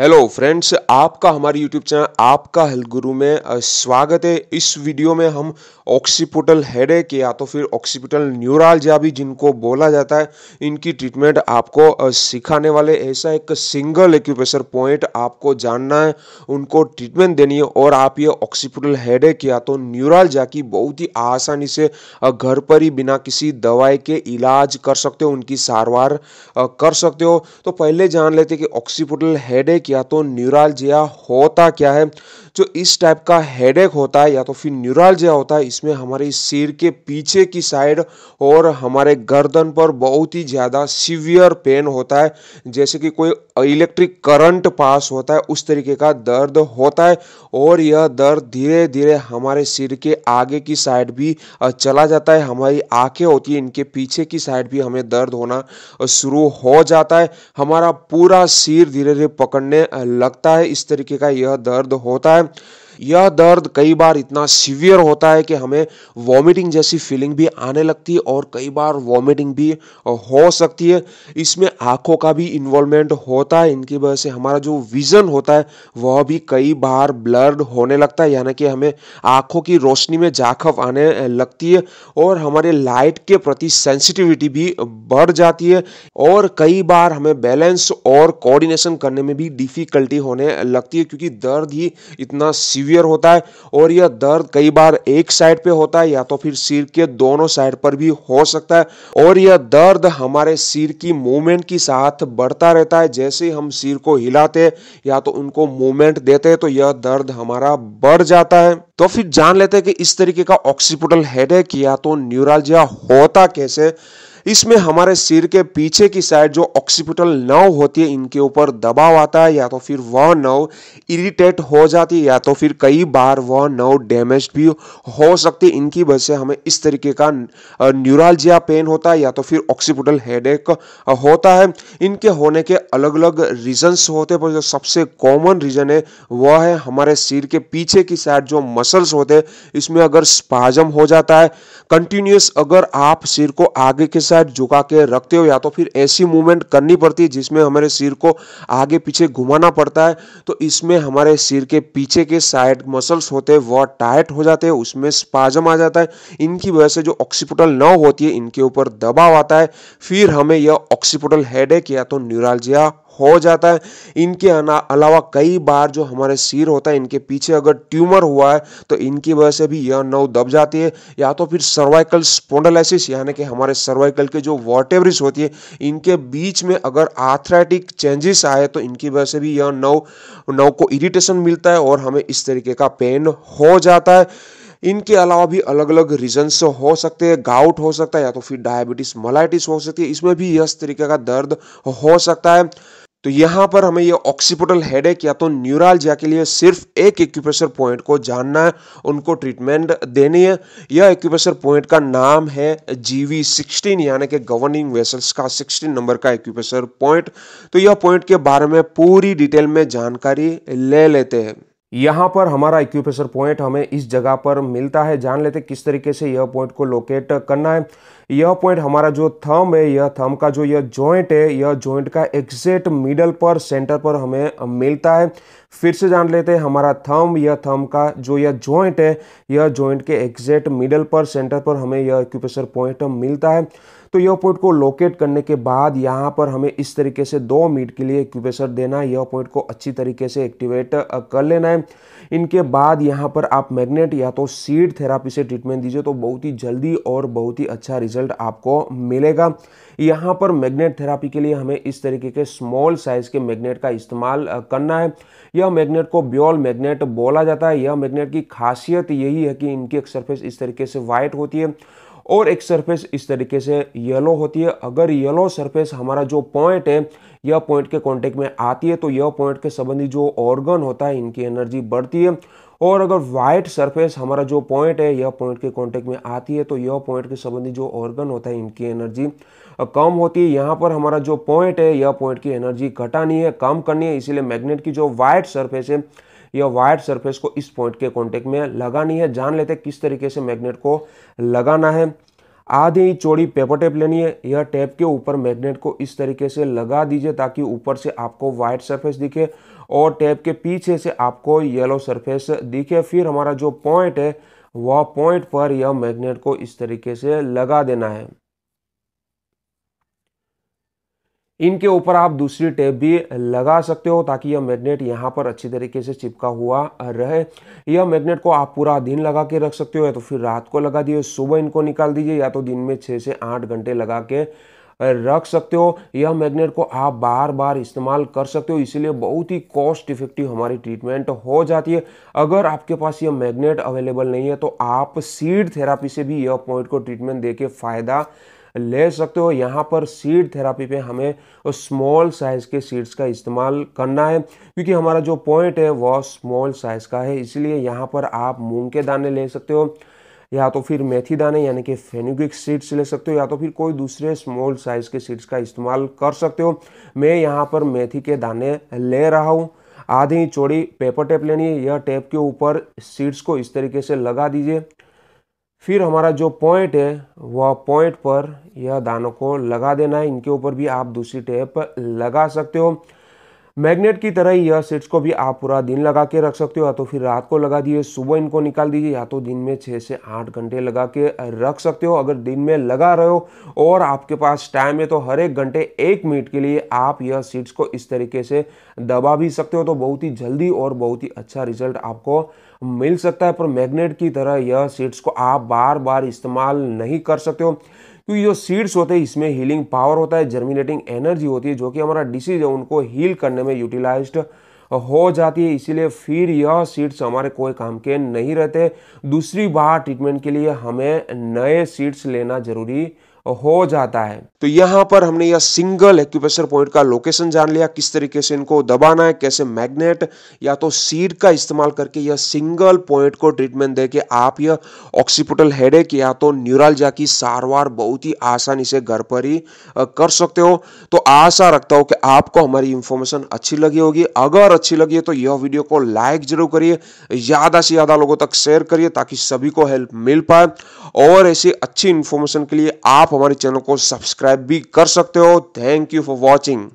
hello friends आपका हमारे YouTube channel आपका हेल्थ गुरु में स्वागत है इस वीडियो में हम ऑक्सीपोटल हेडेक या तो फिर ऑक्सीपोटल न्यूरालजा भी जिनको बोला जाता है इनकी ट्रीटमेंट आपको सिखाने वाले ऐसा एक सिंगल एक्यूप्रेशर पॉइंट आपको जानना है उनको ट्रीटमेंट देनी है और आप ये ऑक्सीपोटल हेडेक या तो जा की बहुत ही आसानी से घर पर ही बिना किसी दवाई के इलाज कर सकते हो उनकी सारवार कर सकते हो तो पहले जान लेते कि ऑक्सीपोटल हेडेक किया तो न्यूरालजिया होता क्या है जो इस टाइप का हेडेक होता है या तो फिर न्यूरालजिया होता है इसमें हमारे सिर के पीछे की साइड और हमारे गर्दन पर बहुत ही ज़्यादा सीवियर पेन होता है जैसे कि कोई इलेक्ट्रिक करंट पास होता है उस तरीके का दर्द होता है और यह दर्द धीरे धीरे हमारे सिर के आगे की साइड भी चला जाता है हमारी आंखें होती है इनके पीछे की साइड भी हमें दर्द होना शुरू हो जाता है हमारा पूरा सिर धीरे धीरे पकड़ने लगता है इस तरीके का यह दर्द होता है да यह दर्द कई बार इतना सीवियर होता है कि हमें वॉमिटिंग जैसी फीलिंग भी आने लगती है और कई बार वॉमिटिंग भी हो सकती है इसमें आंखों का भी इन्वॉल्वमेंट होता है इनकी वजह से हमारा जो विज़न होता है वह भी कई बार ब्लर्ड होने लगता है यानी कि हमें आंखों की रोशनी में जाखव आने लगती है और हमारे लाइट के प्रति सेंसिटिविटी भी बढ़ जाती है और कई बार हमें बैलेंस और कोऑर्डिनेशन करने में भी डिफ़िकल्टी होने लगती है क्योंकि दर्द ही इतना सीवियर सीवियर होता है और यह दर्द कई बार एक साइड पे होता है या तो फिर सिर के दोनों साइड पर भी हो सकता है और यह दर्द हमारे सिर की मूवमेंट के साथ बढ़ता रहता है जैसे ही हम सिर को हिलाते हैं या तो उनको मूवमेंट देते हैं तो यह दर्द हमारा बढ़ जाता है तो फिर जान लेते हैं कि इस तरीके का ऑक्सीपुटल हेडेक या तो न्यूरालजिया होता कैसे इसमें हमारे सिर के पीछे की साइड जो ऑक्सीपिटल नव होती है इनके ऊपर दबाव आता है या तो फिर वह नव इरिटेट हो जाती है या तो फिर कई बार वह नव डैमेज भी हो सकती है इनकी वजह से हमें इस तरीके का न्यूरालजिया पेन होता है या तो फिर ऑक्सीपिटल हेडेक होता है इनके होने के अलग अलग रीजन्स होते हैं पर जो सबसे कॉमन रीजन है वह है हमारे सिर के पीछे की साइड जो मसल्स होते हैं इसमें अगर स्पाजम हो जाता है कंटिन्यूस अगर आप सिर को आगे के साइड झुका के रखते हो या तो फिर ऐसी मूवमेंट करनी पड़ती है जिसमें हमारे सिर को आगे पीछे घुमाना पड़ता है तो इसमें हमारे सिर के पीछे के साइड मसल्स होते हैं वह टाइट हो जाते हैं उसमें स्पाजम आ जाता है इनकी वजह से जो ऑक्सीपोटल नव होती है इनके ऊपर दबाव आता है फिर हमें यह ऑक्सीपोटल हेडेक या तो न्यूरालजिया हो जाता है इनके अलावा कई बार जो हमारे सिर होता है इनके पीछे अगर ट्यूमर हुआ है तो इनकी वजह से भी यह नव दब जाती है या तो फिर सर्वाइकल स्पोंडलाइसिस यानी कि हमारे सर्वाइकल के जो वॉटेवरिस होती है इनके बीच में अगर आर्थराइटिक चेंजेस आए तो इनकी वजह से भी यह नव नव को इरिटेशन मिलता है और हमें इस तरीके का पेन हो जाता है इनके अलावा भी अलग अलग रीजन्स हो सकते हैं गाउट हो सकता है या तो फिर डायबिटीज मलाइटिस हो सकती है इसमें भी इस तरीके का दर्द हो सकता है तो यहां पर हमें ये ऑक्सीपोटल हेडेक या तो न्यूराल के लिए सिर्फ एक एक्यूप्रेशर पॉइंट को जानना है उनको ट्रीटमेंट देनी है यह एक्यूप्रेशर पॉइंट का नाम है जीवी सिक्सटीन यानी कि गवर्निंग वेसल्स का सिक्सटीन नंबर का एक्यूप्रेशर पॉइंट तो यह पॉइंट के बारे में पूरी डिटेल में जानकारी ले लेते हैं यहाँ पर हमारा एक्यूप्रेशर पॉइंट हमें इस जगह पर मिलता है जान लेते किस तरीके से यह पॉइंट को लोकेट करना है यह पॉइंट हमारा जो थम है यह थम का जो यह जॉइंट है यह जॉइंट का एग्जैक्ट मिडल पर सेंटर पर हमें मिलता है फिर से जान लेते हैं हमारा थम यह थम का जो यह जॉइंट है यह जॉइंट के एग्जैक्ट मिडल पर सेंटर पर हमें यह एक्यूपेशर पॉइंट मिलता है तो यह पॉइंट को लोकेट करने के बाद यहाँ पर हमें इस तरीके से दो मिनट के लिए क्यूबेसर देना है यह पॉइंट को अच्छी तरीके से एक्टिवेट कर लेना है इनके बाद यहाँ पर आप मैग्नेट या तो सीड थेरापी से ट्रीटमेंट दीजिए तो बहुत ही जल्दी और बहुत ही अच्छा रिजल्ट आपको मिलेगा यहाँ पर मैग्नेट थेरापी के लिए हमें इस तरीके के स्मॉल साइज के मैग्नेट का इस्तेमाल करना है यह मैग्नेट को ब्योल मैग्नेट बोला जाता है यह मैग्नेट की खासियत यही है कि इनकी एक सरफेस इस तरीके से वाइट होती है और एक सरफेस इस तरीके से येलो होती है अगर येलो सरफेस हमारा जो पॉइंट है यह पॉइंट के कांटेक्ट में आती है तो यह पॉइंट के संबंधी जो ऑर्गन होता है इनकी एनर्जी बढ़ती है और अगर व्हाइट सरफेस हमारा जो पॉइंट है यह पॉइंट के कांटेक्ट में आती है तो यह पॉइंट के संबंधी जो ऑर्गन होता है इनकी एनर्जी कम होती है यहाँ पर हमारा जो पॉइंट है यह पॉइंट की एनर्जी घटानी है कम करनी है इसीलिए मैग्नेट की जो व्हाइट सर्फेस है या वायर सरफेस को इस पॉइंट के कॉन्टेक्ट में लगानी है जान लेते हैं किस तरीके से मैग्नेट को लगाना है आधी इंच चौड़ी पेपर टेप लेनी है यह टेप के ऊपर मैग्नेट को इस तरीके से लगा दीजिए ताकि ऊपर से आपको वाइट सरफेस दिखे और टेप के पीछे से आपको येलो सरफेस दिखे फिर हमारा जो पॉइंट है वह पॉइंट पर यह मैग्नेट को इस तरीके से लगा देना है इनके ऊपर आप दूसरी टेप भी लगा सकते हो ताकि यह मैग्नेट यहाँ पर अच्छी तरीके से चिपका हुआ रहे यह मैग्नेट को आप पूरा दिन लगा के रख सकते हो या तो फिर रात को लगा दिए सुबह इनको निकाल दीजिए या तो दिन में छः से आठ घंटे लगा के रख सकते हो यह मैग्नेट को आप बार बार इस्तेमाल कर सकते हो इसीलिए बहुत ही कॉस्ट इफेक्टिव हमारी ट्रीटमेंट हो जाती है अगर आपके पास यह मैग्नेट अवेलेबल नहीं है तो आप सीड थेरापी से भी यह पॉइंट को ट्रीटमेंट दे के फ़ायदा ले सकते हो यहाँ पर सीड थेरापी पे हमें स्मॉल साइज़ के सीड्स का इस्तेमाल करना है क्योंकि हमारा जो पॉइंट है वह स्मॉल साइज़ का है इसलिए यहाँ पर आप मूंग के दाने ले सकते हो या तो फिर मेथी दाने यानी कि फेनुगिक सीड्स ले सकते हो या तो फिर कोई दूसरे स्मॉल साइज़ के सीड्स का इस्तेमाल कर सकते हो मैं यहाँ पर मेथी के दाने ले रहा हूँ आधी चौड़ी पेपर टेप लेनी है यह टेप के ऊपर सीड्स को इस तरीके से लगा दीजिए फिर हमारा जो पॉइंट है वह पॉइंट पर यह दानों को लगा देना है इनके ऊपर भी आप दूसरी टेप लगा सकते हो मैग्नेट की तरह ही यह सीट्स को भी आप पूरा दिन लगा के रख सकते हो या तो फिर रात को लगा दीजिए सुबह इनको निकाल दीजिए या तो दिन में छः से आठ घंटे लगा के रख सकते हो अगर दिन में लगा रहे हो और आपके पास टाइम है तो हर एक घंटे एक मिनट के लिए आप यह सीट्स को इस तरीके से दबा भी सकते हो तो बहुत ही जल्दी और बहुत ही अच्छा रिजल्ट आपको मिल सकता है पर मैग्नेट की तरह यह सीट्स को आप बार बार इस्तेमाल नहीं कर सकते हो क्योंकि जो सीड्स होते हैं इसमें हीलिंग पावर होता है जर्मिनेटिंग एनर्जी होती है जो कि हमारा डिसीज है उनको हील करने में यूटिलाइज हो जाती है इसीलिए फिर यह सीड्स हमारे कोई काम के नहीं रहते दूसरी बार ट्रीटमेंट के लिए हमें नए सीड्स लेना जरूरी हो जाता है तो यहां पर हमने यह सिंगल एक्यूप्रेशर पॉइंट का लोकेशन जान लिया किस तरीके से इनको दबाना है कैसे मैग्नेट या तो सीड का इस्तेमाल करके यह सिंगल पॉइंट को ट्रीटमेंट दे के आप यह ऑक्सीपोटल हेडेक या तो न्यूरालजा की सारवार बहुत ही आसानी से घर पर ही कर सकते हो तो आशा रखता हूं कि आपको हमारी इंफॉर्मेशन अच्छी लगी होगी अगर अच्छी लगी है तो यह वीडियो को लाइक जरूर करिए ज़्यादा से ज़्यादा लोगों तक शेयर करिए ताकि सभी को हेल्प मिल पाए और ऐसी अच्छी इंफॉर्मेशन के लिए आप आप हमारे चैनल को सब्सक्राइब भी कर सकते हो थैंक यू फॉर वॉचिंग